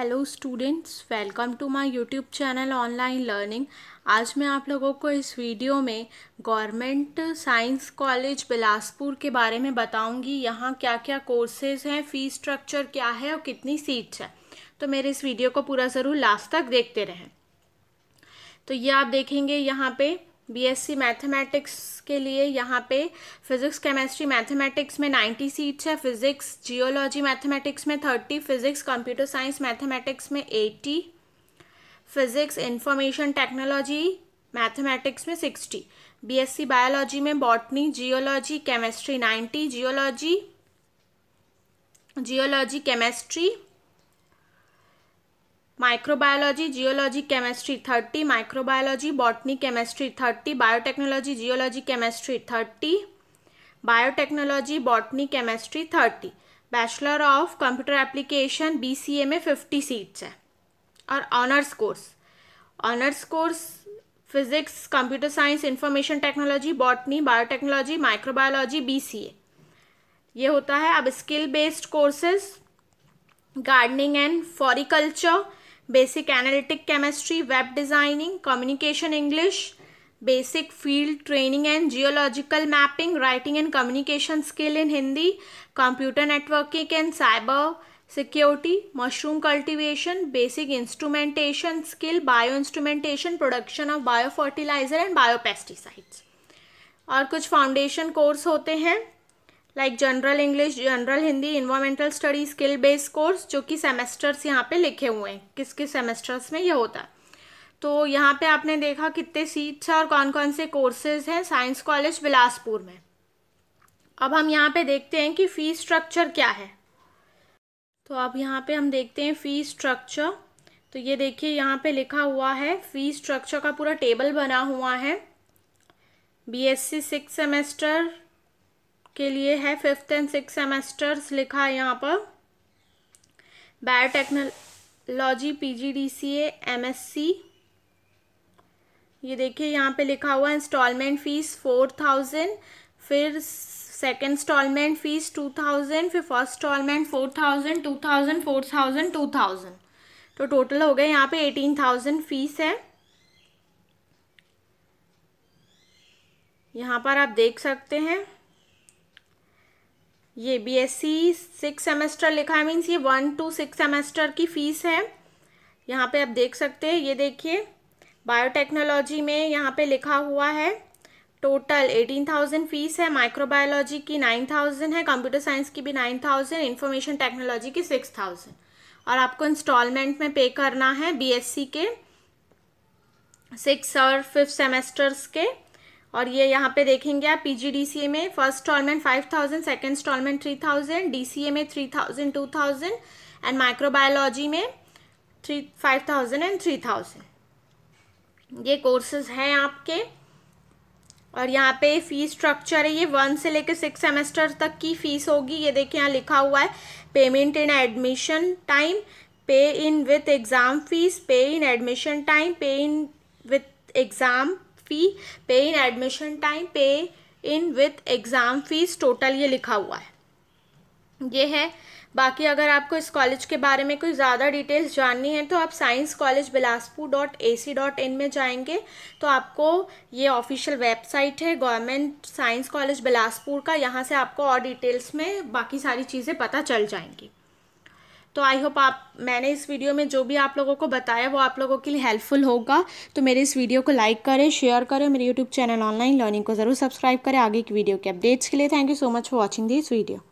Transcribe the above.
hello students welcome to my YouTube channel online learning आज मैं आप लोगों को इस वीडियो में गवर्नमेंट साइंस कॉलेज बिलासपुर के बारे में बताऊंगी यहाँ क्या क्या कोर्सेज हैं फ़ी स्ट्रक्चर क्या है और कितनी सीट्स हैं तो मेरे इस वीडियो को पूरा ज़रूर लास्ट तक देखते रहें तो ये आप देखेंगे यहाँ पर बीएससी मैथमेटिक्स के लिए यहाँ पे फिजिक्स केमिस्ट्री मैथमेटिक्स में 90 सीट्स है फिजिक्स जियोलॉजी मैथमेटिक्स में 30 फिजिक्स कंप्यूटर साइंस मैथमेटिक्स में 80 फिजिक्स इंफॉर्मेशन टेक्नोलॉजी मैथमेटिक्स में 60 बीएससी बायोलॉजी में botany geology chemistry 90 geology geology chemistry microbiology geology chemistry thirty microbiology botany chemistry thirty biotechnology geology chemistry thirty biotechnology botany chemistry thirty bachelor of computer application B C A में fifty seats हैं और honours course honours course physics computer science information technology botany biotechnology microbiology B C A ये होता है अब skill based courses gardening and floriculture basic analytic chemistry web designing communication English basic field training and geological mapping writing and communication skill in Hindi computer networking and cyber security mushroom cultivation basic instrumentation skill bio instrumentation production of bio fertilizer and bio pesticides और कुछ foundation course होते हैं like general English general Hindi environmental study skill based course जो कि semesters यहाँ पे लिखे हुए हैं किस किस सेमेस्टर्स में ये होता है तो यहाँ पे आपने देखा कितने सीट्स हैं और कौन कौन से कोर्सेज हैं साइंस कॉलेज बिलासपुर में अब हम यहाँ पे देखते हैं कि फ़ी स्ट्रक्चर क्या है तो अब यहाँ पे हम देखते हैं फ़ी स्ट्रक्चर तो ये देखिए यहाँ पे लिखा हुआ है फ़ी स्ट्रक्चर का पूरा टेबल बना हुआ है बी एस सिक्स सेमेस्टर के लिए है फिफ्थ एंड सिक्स सेमेस्टर्स लिखा है यहाँ पर biotechnology P G D C M S C ये देखिए यहाँ पे लिखा हुआ इंस्टॉलमेंट फ़ीस फोर थाउजेंड फिर second instalment fees two thousand फिर first instalment four thousand two thousand four thousand two thousand तो टोटल हो गए यहाँ पे एटीन थाउजेंड फ़ीस है यहाँ पर आप देख सकते हैं ये B S C six semester लिखा है मीन्स ये वन टू सिक्स सेमेस्टर की फ़ीस है यहाँ पे आप देख सकते हैं ये देखिए बायोटेक्नोलॉजी में यहाँ पे लिखा हुआ है टोटल एटीन थाउजेंड फीस है माइक्रोबायोलॉजी की नाइन थाउजेंड है कंप्यूटर साइंस की भी नाइन थाउजेंड इंफॉर्मेशन टेक्नोलॉजी की सिक्स थाउजेंड और आपको इंस्टॉलमेंट में पे करना है सी के सिक्स और फिफ्थ सेमेस्टर्स के और ये यहाँ पे देखेंगे आप पीजीडीसीए में first instalment five thousand second instalment three thousand D C A में three thousand two thousand and microbiology में three five thousand and three thousand ये कोर्सेज हैं आपके और यहाँ पे फीस स्ट्रक्चर है ये वन से लेकर सिक्स सेमेस्टर तक की फीस होगी ये देखिए यहाँ लिखा हुआ है पेमेंट इन एडमिशन टाइम पे इन विथ एग्ज़ाम फीस पे इन एडमिशन टाइम पे इन विथ एग्ज़ाम फी पे इन एडमिशन टाइम पे in with exam fees total ये लिखा हुआ है ये है बाकी अगर आपको इस कॉलेज के बारे में कोई ज़्यादा डिटेल्स जाननी है तो आप science college Bilaspur dot A C dot in में जाएंगे तो आपको ये ऑफिशियल वेबसाइट है गवर्नमेंट साइंस कॉलेज बिलासपुर का यहाँ से आपको और डिटेल्स में बाकी सारी चीज़ें पता चल जाएंगी तो आई होप आप मैंने इस वीडियो में जो भी आप लोगों को बताया वो आप लोगों के लिए हेल्पफुल होगा तो मेरे इस वीडियो को लाइक करें शेयर करें मेरे यूट्यूब चैनल ऑनलाइन लर्निंग को ज़रूर सब्सक्राइब करें आगे की वीडियो के अपडेट्स के लिए thank you so much for watching this video